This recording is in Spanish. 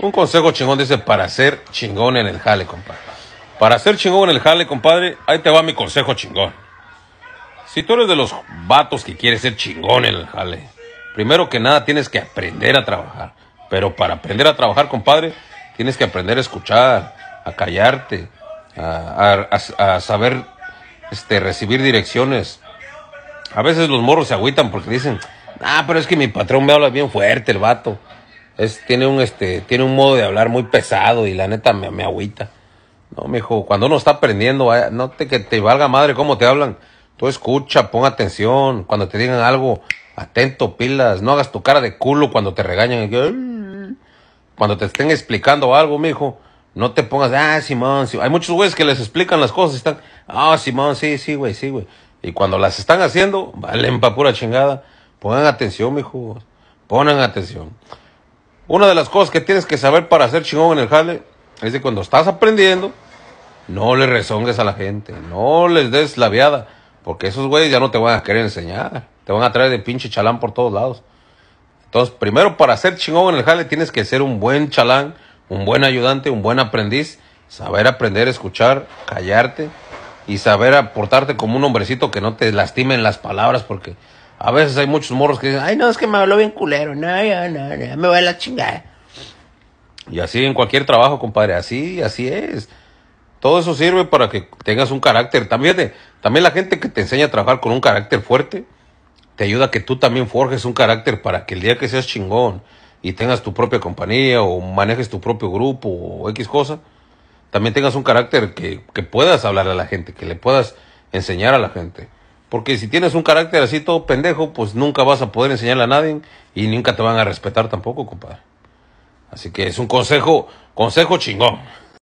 Un consejo chingón dice para ser chingón en el jale, compadre. Para ser chingón en el jale, compadre, ahí te va mi consejo chingón. Si tú eres de los vatos que quieres ser chingón en el jale, primero que nada tienes que aprender a trabajar. Pero para aprender a trabajar, compadre, tienes que aprender a escuchar, a callarte, a, saber este, recibir direcciones. A veces los morros se agüitan porque dicen, ah, pero es que mi patrón me habla bien fuerte, el vato es, tiene un este, tiene un modo de hablar muy pesado y la neta me, agüita. No, mijo, cuando uno está aprendiendo, no te que te valga madre cómo te hablan. Tú escucha, pon atención, cuando te digan algo, atento, pilas, no hagas tu cara de culo cuando te regañan. Cuando te estén explicando algo, mijo, no te pongas, ah, Simón, sí, hay muchos güeyes que les explican las cosas y están, ah, sí, Simón, sí, sí, güey, sí, güey. Y cuando las están haciendo, valen pa' pura chingada. Pongan atención, mijo. Pongan atención. Una de las cosas que tienes que saber para ser chingón en el jale es que cuando estás aprendiendo, no le rezongues a la gente, no les des la viada, porque esos güeyes ya no te van a querer enseñar, te van a traer de pinche chalán por todos lados. Entonces, primero para ser chingón en el jale tienes que ser un buen chalán, un buen ayudante, un buen aprendiz, saber aprender, escuchar, callarte y saber aportarte como un hombrecito que no te lastimen las palabras porque a veces hay muchos morros que dicen, ay, no, es que me habló bien culero, no, ya, no, ya, me voy a la chingada. Y así en cualquier trabajo, compadre, así, así es. Todo eso sirve para que tengas un carácter. También, también la gente que te enseña a trabajar con un carácter fuerte, te ayuda a que tú también forjes un carácter para que el día que seas chingón y tengas tu propia compañía o manejes tu propio grupo o X cosa, también tengas un carácter que, que puedas hablar a la gente, que le puedas enseñar a la gente. Porque si tienes un carácter así todo pendejo, pues nunca vas a poder enseñarle a nadie y nunca te van a respetar tampoco, compadre. Así que es un consejo, consejo chingón.